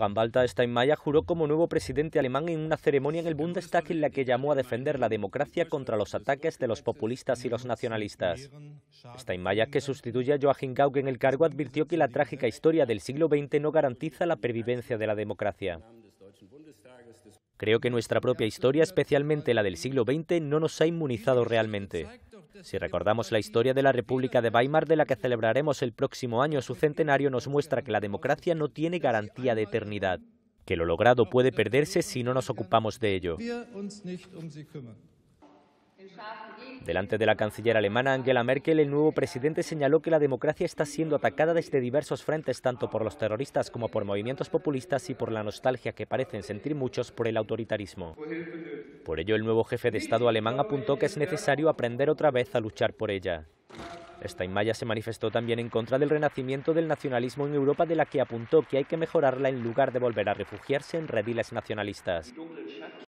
Gambalta walter juró como nuevo presidente alemán en una ceremonia en el Bundestag en la que llamó a defender la democracia contra los ataques de los populistas y los nacionalistas. Steinmeier, que sustituye a Joachim Gauck en el cargo, advirtió que la trágica historia del siglo XX no garantiza la pervivencia de la democracia. Creo que nuestra propia historia, especialmente la del siglo XX, no nos ha inmunizado realmente. Si recordamos la historia de la República de Weimar, de la que celebraremos el próximo año su centenario, nos muestra que la democracia no tiene garantía de eternidad, que lo logrado puede perderse si no nos ocupamos de ello. Delante de la canciller alemana Angela Merkel, el nuevo presidente señaló que la democracia está siendo atacada desde diversos frentes, tanto por los terroristas como por movimientos populistas y por la nostalgia que parecen sentir muchos por el autoritarismo. Por ello, el nuevo jefe de Estado alemán apuntó que es necesario aprender otra vez a luchar por ella. Steinmeier se manifestó también en contra del renacimiento del nacionalismo en Europa, de la que apuntó que hay que mejorarla en lugar de volver a refugiarse en rediles nacionalistas.